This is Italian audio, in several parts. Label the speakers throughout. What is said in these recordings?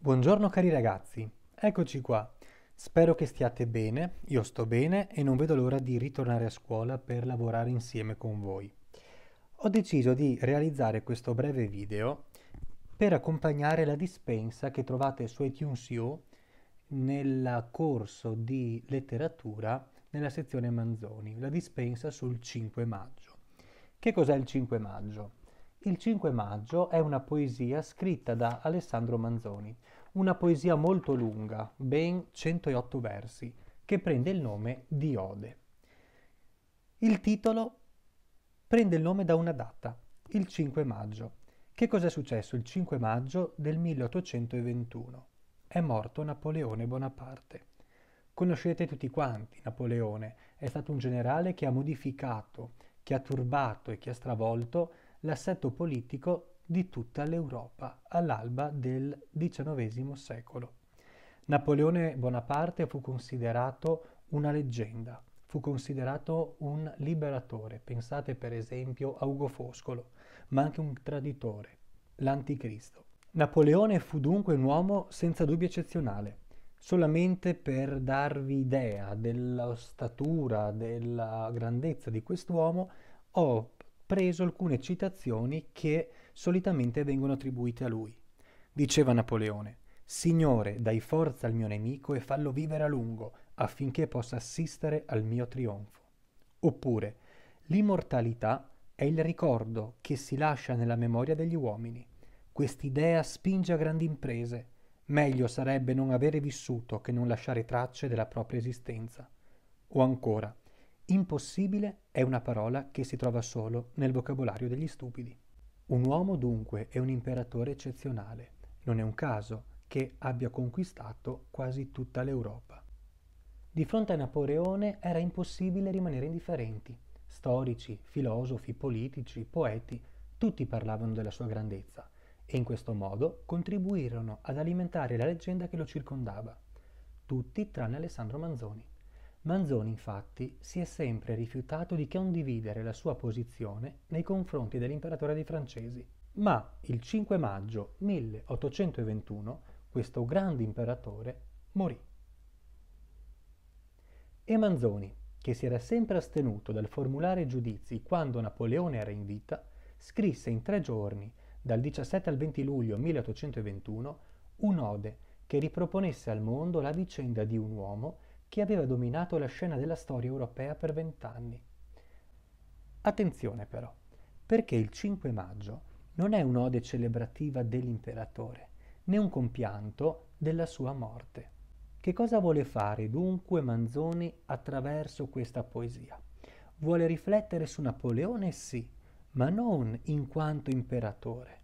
Speaker 1: Buongiorno cari ragazzi, eccoci qua. Spero che stiate bene, io sto bene e non vedo l'ora di ritornare a scuola per lavorare insieme con voi. Ho deciso di realizzare questo breve video per accompagnare la dispensa che trovate su iTunes U nel corso di letteratura nella sezione Manzoni, la dispensa sul 5 maggio. Che cos'è il 5 maggio? Il 5 maggio è una poesia scritta da Alessandro Manzoni, una poesia molto lunga, ben 108 versi, che prende il nome di Ode. Il titolo prende il nome da una data, il 5 maggio. Che cosa è successo il 5 maggio del 1821? È morto Napoleone Bonaparte. Conoscete tutti quanti Napoleone, è stato un generale che ha modificato, che ha turbato e che ha stravolto l'assetto politico di tutta l'Europa all'alba del XIX secolo. Napoleone Bonaparte fu considerato una leggenda, fu considerato un liberatore, pensate per esempio a Ugo Foscolo, ma anche un traditore, l'anticristo. Napoleone fu dunque un uomo senza dubbio eccezionale. Solamente per darvi idea della statura, della grandezza di quest'uomo, ho preso alcune citazioni che solitamente vengono attribuite a lui. Diceva Napoleone, Signore, dai forza al mio nemico e fallo vivere a lungo, affinché possa assistere al mio trionfo. Oppure, l'immortalità è il ricordo che si lascia nella memoria degli uomini. Quest'idea spinge a grandi imprese. Meglio sarebbe non avere vissuto che non lasciare tracce della propria esistenza. O ancora, Impossibile è una parola che si trova solo nel vocabolario degli stupidi. Un uomo dunque è un imperatore eccezionale. Non è un caso che abbia conquistato quasi tutta l'Europa. Di fronte a Napoleone era impossibile rimanere indifferenti. Storici, filosofi, politici, poeti, tutti parlavano della sua grandezza e in questo modo contribuirono ad alimentare la leggenda che lo circondava. Tutti tranne Alessandro Manzoni. Manzoni infatti si è sempre rifiutato di condividere la sua posizione nei confronti dell'imperatore dei francesi. Ma il 5 maggio 1821 questo grande imperatore morì. E Manzoni, che si era sempre astenuto dal formulare giudizi quando Napoleone era in vita, scrisse in tre giorni, dal 17 al 20 luglio 1821, un'ode che riproponesse al mondo la vicenda di un uomo che aveva dominato la scena della storia europea per vent'anni. Attenzione però, perché il 5 maggio non è un'ode celebrativa dell'imperatore, né un compianto della sua morte. Che cosa vuole fare dunque Manzoni attraverso questa poesia? Vuole riflettere su Napoleone, sì, ma non in quanto imperatore,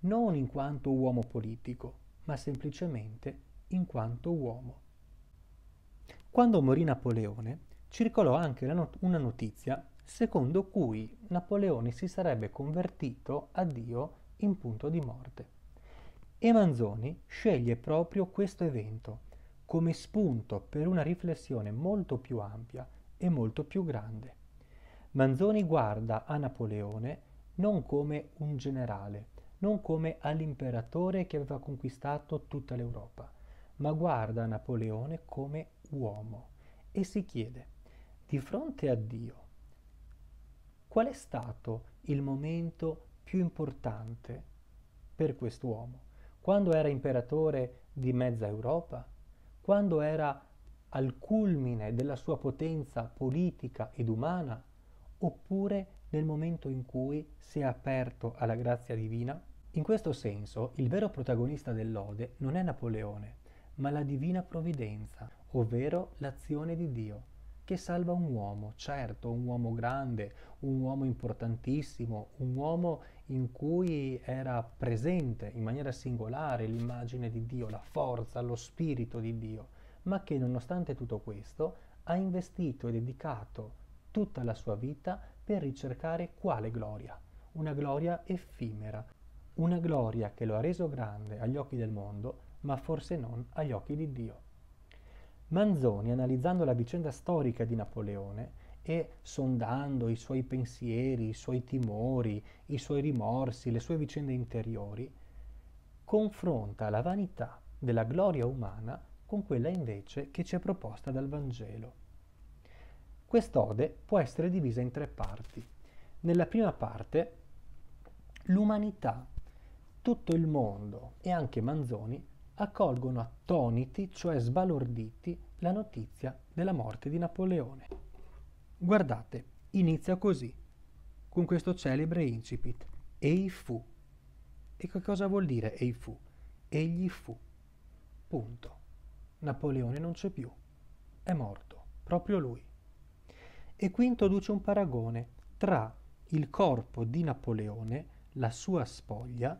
Speaker 1: non in quanto uomo politico, ma semplicemente in quanto uomo. Quando morì Napoleone, circolò anche not- una notizia secondo cui Napoleone si sarebbe convertito a Dio in punto di morte. E Manzoni sceglie proprio questo evento come spunto per una riflessione molto più ampia e molto più grande. Manzoni guarda a Napoleone non come un generale, non come all'imperatore che aveva conquistato tutta l'Europa, ma guarda Napoleone come uomo e si chiede, di fronte a Dio, qual è stato il momento più importante per quest'uomo? Quando era imperatore di mezza Europa? Quando era al culmine della sua potenza politica ed umana? Oppure nel momento in cui si è aperto alla grazia divina? In questo senso, il vero protagonista dell'Ode non è Napoleone, ma la divina provvidenza, ovvero l'azione di Dio, che salva un uomo, certo, un uomo grande, un uomo importantissimo, un uomo in cui era presente in maniera singolare l'immagine di Dio, la forza, lo spirito di Dio, ma che nonostante tutto questo ha investito e dedicato tutta la sua vita per ricercare quale gloria? Una gloria effimera, una gloria che lo ha reso grande agli occhi del mondo, ma forse non agli occhi di Dio. Manzoni, analizzando la vicenda storica di Napoleone e sondando i suoi pensieri, i suoi timori, i suoi rimorsi, le sue vicende interiori, confronta la vanità della gloria umana con quella invece che ci è proposta dal Vangelo. Quest'ode può essere divisa in tre parti. Nella prima parte, l'umanità, tutto il mondo e anche Manzoni accolgono attoniti, cioè sbalorditi, la notizia della morte di Napoleone. Guardate, inizia così, con questo celebre incipit. Ei fu. E che cosa vuol dire ei fu? Egli fu. Punto. Napoleone non c'è più. È morto, proprio lui. E qui introduce un paragone tra il corpo di Napoleone, la sua spoglia,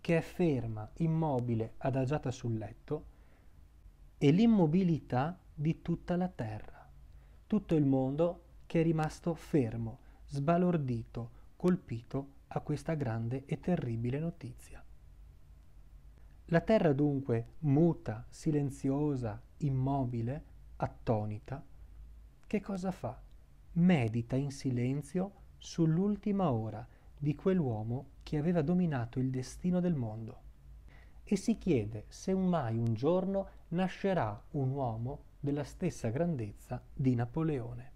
Speaker 1: che è ferma, immobile, adagiata sul letto, e l'immobilità di tutta la terra, tutto il mondo che è rimasto fermo, sbalordito, colpito a questa grande e terribile notizia. La terra dunque, muta, silenziosa, immobile, attonita, che cosa fa? Medita in silenzio sull'ultima ora di quell'uomo che aveva dominato il destino del mondo. E si chiede se mai un giorno nascerà un uomo della stessa grandezza di Napoleone.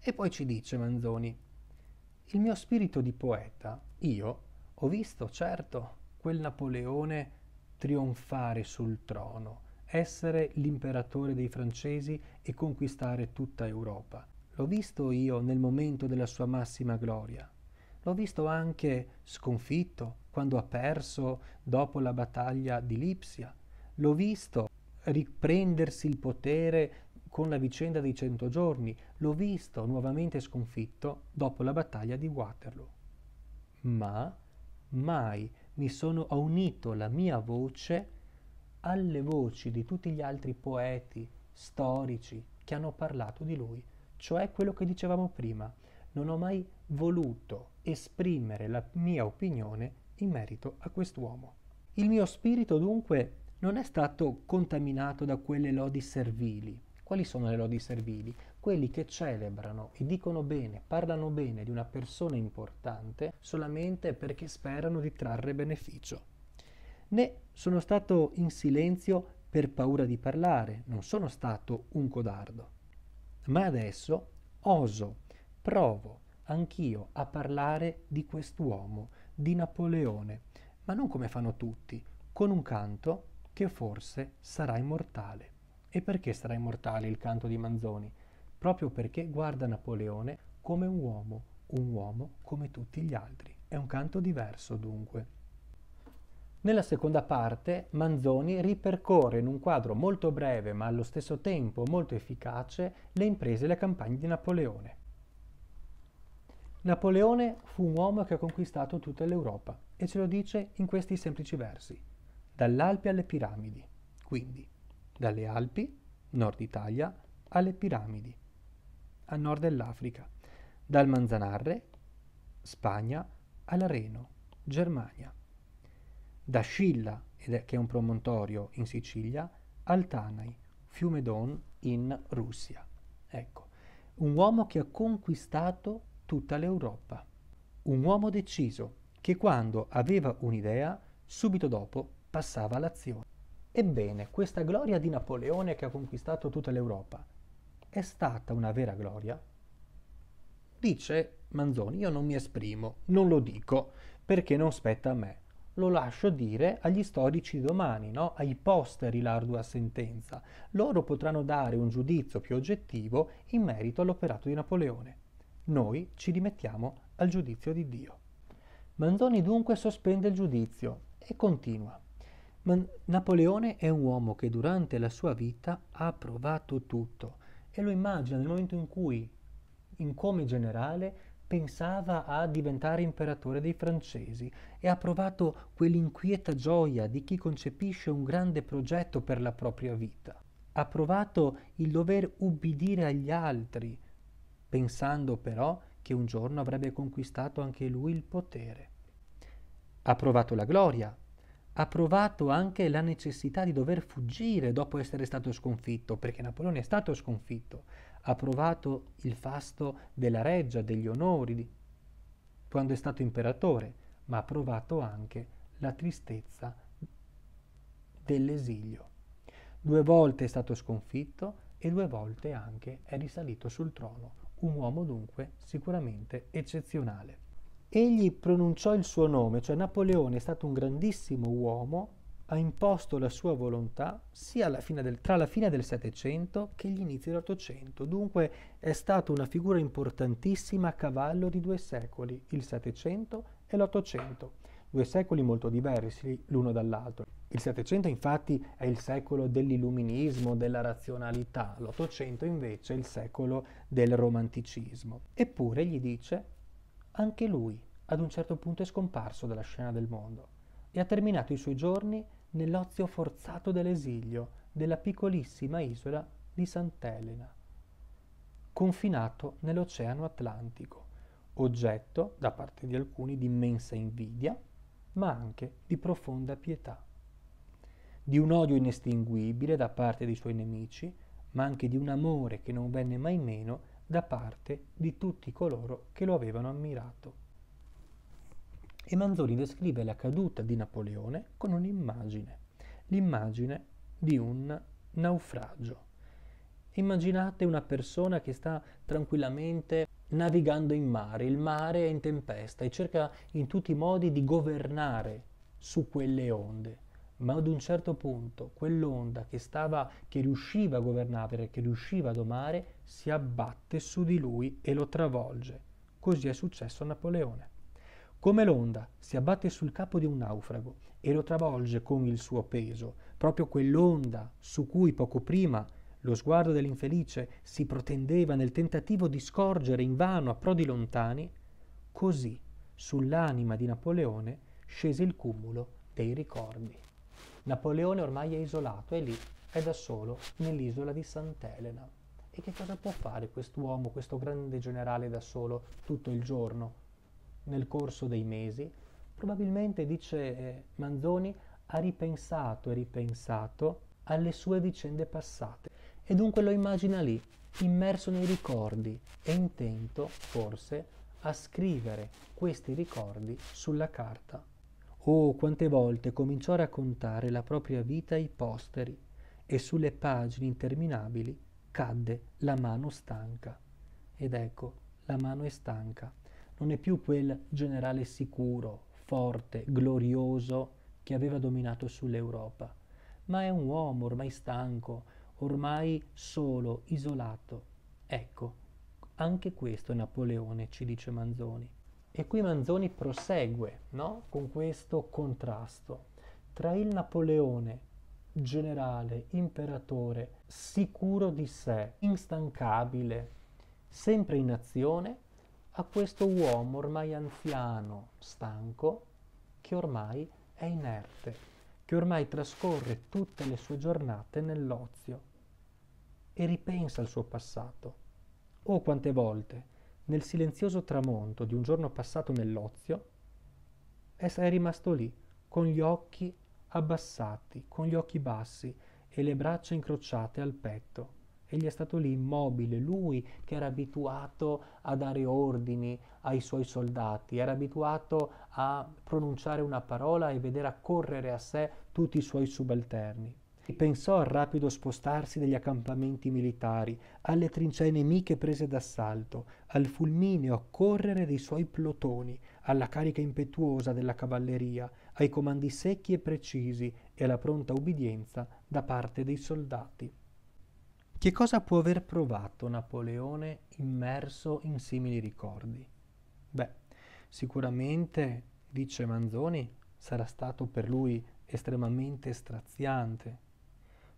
Speaker 1: E poi ci dice Manzoni, il mio spirito di poeta, io, ho visto certo quel Napoleone trionfare sul trono, essere l'imperatore dei francesi e conquistare tutta Europa. L'ho visto io nel momento della sua massima gloria. L'ho visto anche sconfitto quando ha perso dopo la battaglia di Lipsia. L'ho visto riprendersi il potere con la vicenda dei cento giorni. L'ho visto nuovamente sconfitto dopo la battaglia di Waterloo. Ma mai mi sono unito la mia voce alle voci di tutti gli altri poeti, storici che hanno parlato di lui cioè quello che dicevamo prima, non ho mai voluto esprimere la mia opinione in merito a quest'uomo. Il mio spirito dunque non è stato contaminato da quelle lodi servili. Quali sono le lodi servili? Quelli che celebrano e dicono bene, parlano bene di una persona importante solamente perché sperano di trarre beneficio. Né sono stato in silenzio per paura di parlare, non sono stato un codardo. Ma adesso oso, provo anch'io a parlare di quest'uomo, di Napoleone, ma non come fanno tutti, con un canto che forse sarà immortale. E perché sarà immortale il canto di Manzoni? Proprio perché guarda Napoleone come un uomo, un uomo come tutti gli altri. È un canto diverso dunque. Nella seconda parte Manzoni ripercorre in un quadro molto breve ma allo stesso tempo molto efficace le imprese e le campagne di Napoleone. Napoleone fu un uomo che ha conquistato tutta l'Europa e ce lo dice in questi semplici versi. Dall'Alpi alle piramidi, quindi dalle Alpi, nord Italia, alle piramidi, a nord dell'Africa, dal Manzanarre, Spagna, all'Areno, Germania da Scilla, che è un promontorio in Sicilia, al Tanai, fiume Don in Russia. Ecco, un uomo che ha conquistato tutta l'Europa, un uomo deciso che quando aveva un'idea, subito dopo passava all'azione. Ebbene, questa gloria di Napoleone che ha conquistato tutta l'Europa è stata una vera gloria? Dice Manzoni, io non mi esprimo, non lo dico, perché non spetta a me lo lascio dire agli storici domani, no? ai posteri l'ardua sentenza. Loro potranno dare un giudizio più oggettivo in merito all'operato di Napoleone. Noi ci rimettiamo al giudizio di Dio. Manzoni dunque sospende il giudizio e continua. Man- Napoleone è un uomo che durante la sua vita ha provato tutto e lo immagina nel momento in cui, in come generale, pensava a diventare imperatore dei francesi e ha provato quell'inquieta gioia di chi concepisce un grande progetto per la propria vita. Ha provato il dover ubbidire agli altri, pensando però che un giorno avrebbe conquistato anche lui il potere. Ha provato la gloria, ha provato anche la necessità di dover fuggire dopo essere stato sconfitto, perché Napoleone è stato sconfitto, ha provato il fasto della reggia, degli onori, quando è stato imperatore, ma ha provato anche la tristezza dell'esilio. Due volte è stato sconfitto e due volte anche è risalito sul trono. Un uomo dunque sicuramente eccezionale. Egli pronunciò il suo nome, cioè Napoleone è stato un grandissimo uomo ha imposto la sua volontà sia del, tra la fine del Settecento che gli inizi dell'Ottocento, dunque è stata una figura importantissima a cavallo di due secoli, il Settecento e l'Ottocento, due secoli molto diversi l'uno dall'altro. Il Settecento infatti è il secolo dell'illuminismo, della razionalità, l'Ottocento invece è il secolo del romanticismo. Eppure gli dice, anche lui ad un certo punto è scomparso dalla scena del mondo e ha terminato i suoi giorni nell'ozio forzato dell'esilio della piccolissima isola di Sant'Elena, confinato nell'Oceano Atlantico, oggetto da parte di alcuni di immensa invidia, ma anche di profonda pietà, di un odio inestinguibile da parte dei suoi nemici, ma anche di un amore che non venne mai meno da parte di tutti coloro che lo avevano ammirato. E Manzoni descrive la caduta di Napoleone con un'immagine, l'immagine di un naufragio. Immaginate una persona che sta tranquillamente navigando in mare, il mare è in tempesta e cerca in tutti i modi di governare su quelle onde ma ad un certo punto quell'onda che, stava, che riusciva a governare, che riusciva a domare, si abbatte su di lui e lo travolge. Così è successo a Napoleone. Come l'onda si abbatte sul capo di un naufrago e lo travolge con il suo peso, proprio quell'onda su cui poco prima lo sguardo dell'infelice si protendeva nel tentativo di scorgere invano a prodi lontani, così sull'anima di Napoleone scese il cumulo dei ricordi. Napoleone ormai è isolato, è lì, è da solo, nell'isola di Sant'Elena. E che cosa può fare quest'uomo, questo grande generale da solo, tutto il giorno? nel corso dei mesi, probabilmente, dice eh, Manzoni, ha ripensato e ripensato alle sue vicende passate e dunque lo immagina lì, immerso nei ricordi e intento, forse, a scrivere questi ricordi sulla carta. Oh, quante volte cominciò a raccontare la propria vita ai posteri e sulle pagine interminabili cadde la mano stanca. Ed ecco, la mano è stanca non è più quel generale sicuro, forte, glorioso che aveva dominato sull'Europa, ma è un uomo ormai stanco, ormai solo, isolato. Ecco, anche questo è Napoleone, ci dice Manzoni. E qui Manzoni prosegue no? con questo contrasto tra il Napoleone generale, imperatore, sicuro di sé, instancabile, sempre in azione, a questo uomo ormai anziano, stanco, che ormai è inerte, che ormai trascorre tutte le sue giornate nell'ozio e ripensa al suo passato. Oh quante volte, nel silenzioso tramonto di un giorno passato nell'ozio, è rimasto lì, con gli occhi abbassati, con gli occhi bassi e le braccia incrociate al petto, Egli è stato lì immobile, lui che era abituato a dare ordini ai suoi soldati, era abituato a pronunciare una parola e vedere accorrere a sé tutti i suoi subalterni. E pensò al rapido spostarsi degli accampamenti militari, alle trincee nemiche prese d'assalto, al fulmineo accorrere dei suoi plotoni, alla carica impetuosa della cavalleria, ai comandi secchi e precisi e alla pronta ubbidienza da parte dei soldati. Che cosa può aver provato Napoleone immerso in simili ricordi? Beh, sicuramente, dice Manzoni, sarà stato per lui estremamente straziante.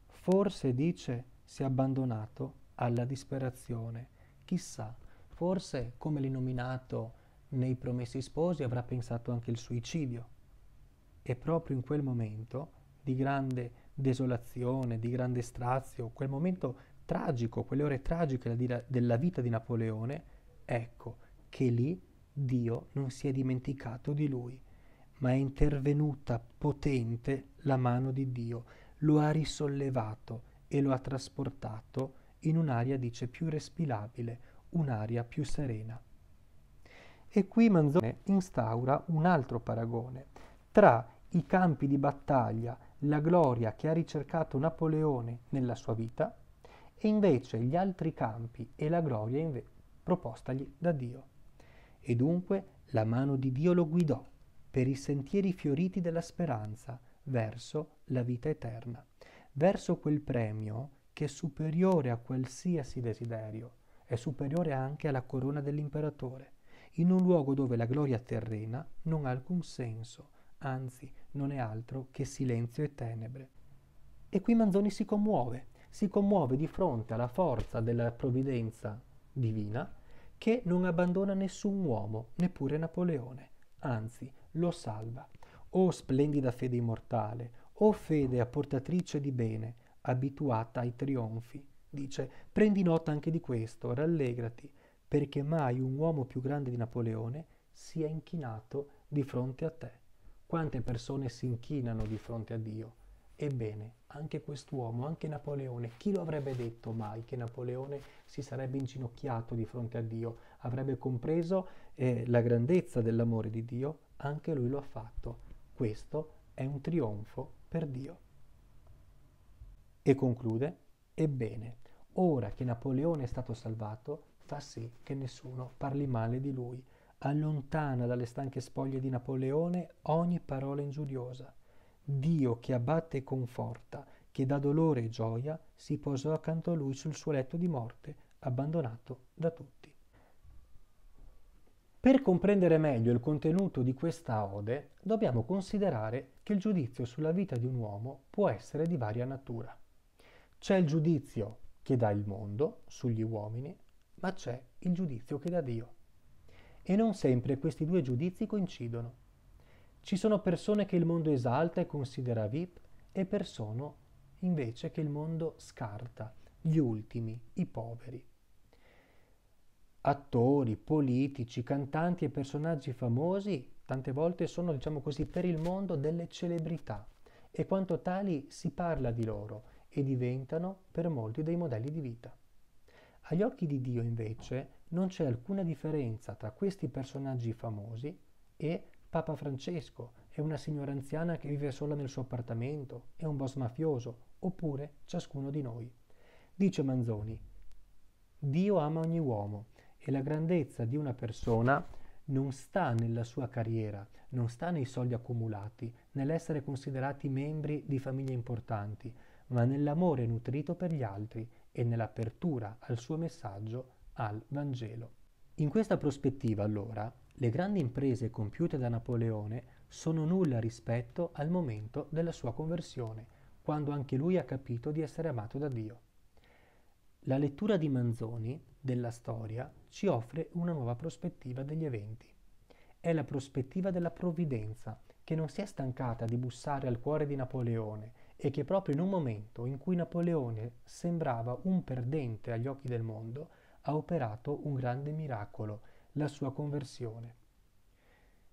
Speaker 1: Forse, dice, si è abbandonato alla disperazione. Chissà, forse, come l'inominato nei Promessi Sposi, avrà pensato anche il suicidio. E proprio in quel momento, di grande desolazione, di grande strazio, quel momento tragico, quelle ore tragiche della vita di Napoleone, ecco che lì Dio non si è dimenticato di lui, ma è intervenuta potente la mano di Dio, lo ha risollevato e lo ha trasportato in un'aria, dice, più respirabile, un'aria più serena. E qui Manzoni instaura un altro paragone tra i campi di battaglia la gloria che ha ricercato Napoleone nella sua vita e invece gli altri campi e la gloria inve- propostagli da Dio. E dunque la mano di Dio lo guidò per i sentieri fioriti della speranza verso la vita eterna, verso quel premio che è superiore a qualsiasi desiderio, è superiore anche alla corona dell'imperatore, in un luogo dove la gloria terrena non ha alcun senso, anzi non è altro che silenzio e tenebre. E qui Manzoni si commuove, si commuove di fronte alla forza della provvidenza divina che non abbandona nessun uomo, neppure Napoleone, anzi lo salva. O oh, splendida fede immortale, o oh, fede apportatrice di bene, abituata ai trionfi, dice, prendi nota anche di questo, rallegrati, perché mai un uomo più grande di Napoleone sia inchinato di fronte a te. Quante persone si inchinano di fronte a Dio? Ebbene, anche quest'uomo, anche Napoleone, chi lo avrebbe detto mai che Napoleone si sarebbe inginocchiato di fronte a Dio? Avrebbe compreso eh, la grandezza dell'amore di Dio? Anche lui lo ha fatto. Questo è un trionfo per Dio. E conclude, ebbene, ora che Napoleone è stato salvato, fa sì che nessuno parli male di lui allontana dalle stanche spoglie di Napoleone ogni parola ingiuriosa. Dio che abbatte e conforta, che dà dolore e gioia, si posò accanto a lui sul suo letto di morte, abbandonato da tutti. Per comprendere meglio il contenuto di questa ode, dobbiamo considerare che il giudizio sulla vita di un uomo può essere di varia natura. C'è il giudizio che dà il mondo sugli uomini, ma c'è il giudizio che dà Dio e non sempre questi due giudizi coincidono. Ci sono persone che il mondo esalta e considera VIP e persone invece che il mondo scarta, gli ultimi, i poveri. Attori, politici, cantanti e personaggi famosi tante volte sono, diciamo così, per il mondo delle celebrità e quanto tali si parla di loro e diventano per molti dei modelli di vita. Agli occhi di Dio invece non c'è alcuna differenza tra questi personaggi famosi e Papa Francesco è una signora anziana che vive sola nel suo appartamento è un boss mafioso, oppure ciascuno di noi. Dice Manzoni, Dio ama ogni uomo e la grandezza di una persona non sta nella sua carriera, non sta nei soldi accumulati, nell'essere considerati membri di famiglie importanti, ma nell'amore nutrito per gli altri e nell'apertura al suo messaggio al Vangelo. In questa prospettiva, allora, le grandi imprese compiute da Napoleone sono nulla rispetto al momento della sua conversione, quando anche lui ha capito di essere amato da Dio. La lettura di Manzoni della storia ci offre una nuova prospettiva degli eventi. È la prospettiva della provvidenza, che non si è stancata di bussare al cuore di Napoleone e che proprio in un momento in cui Napoleone sembrava un perdente agli occhi del mondo, ha operato un grande miracolo, la sua conversione.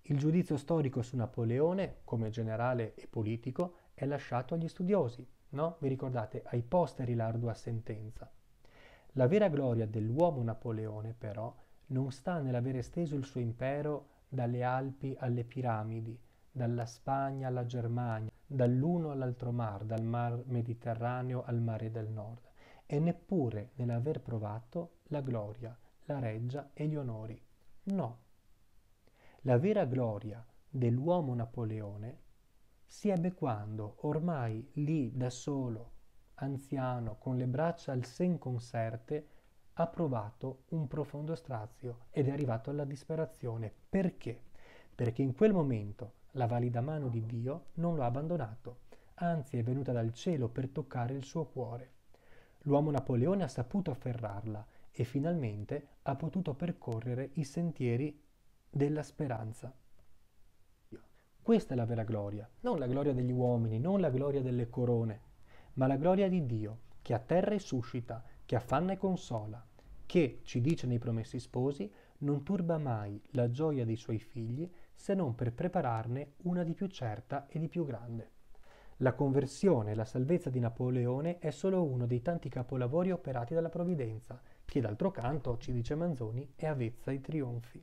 Speaker 1: Il giudizio storico su Napoleone, come generale e politico, è lasciato agli studiosi, no? Vi ricordate, ai posteri l'ardua sentenza. La vera gloria dell'uomo Napoleone, però, non sta nell'aver esteso il suo impero dalle Alpi alle piramidi, dalla Spagna alla Germania, dall'uno all'altro mar, dal mar Mediterraneo al mare del Nord, e neppure nell'aver provato la gloria, la reggia e gli onori. No. La vera gloria dell'uomo Napoleone si ebbe quando, ormai lì da solo, anziano, con le braccia al sen conserte, ha provato un profondo strazio ed è arrivato alla disperazione. Perché? Perché in quel momento la valida mano di Dio non lo ha abbandonato, anzi è venuta dal cielo per toccare il suo cuore. L'uomo Napoleone ha saputo afferrarla e finalmente ha potuto percorrere i sentieri della speranza. Questa è la vera gloria, non la gloria degli uomini, non la gloria delle corone, ma la gloria di Dio, che atterra e suscita, che affanna e consola, che, ci dice nei promessi sposi, non turba mai la gioia dei suoi figli se non per prepararne una di più certa e di più grande. La conversione e la salvezza di Napoleone è solo uno dei tanti capolavori operati dalla provvidenza, chi d'altro canto, ci dice Manzoni, è avvezza ai trionfi.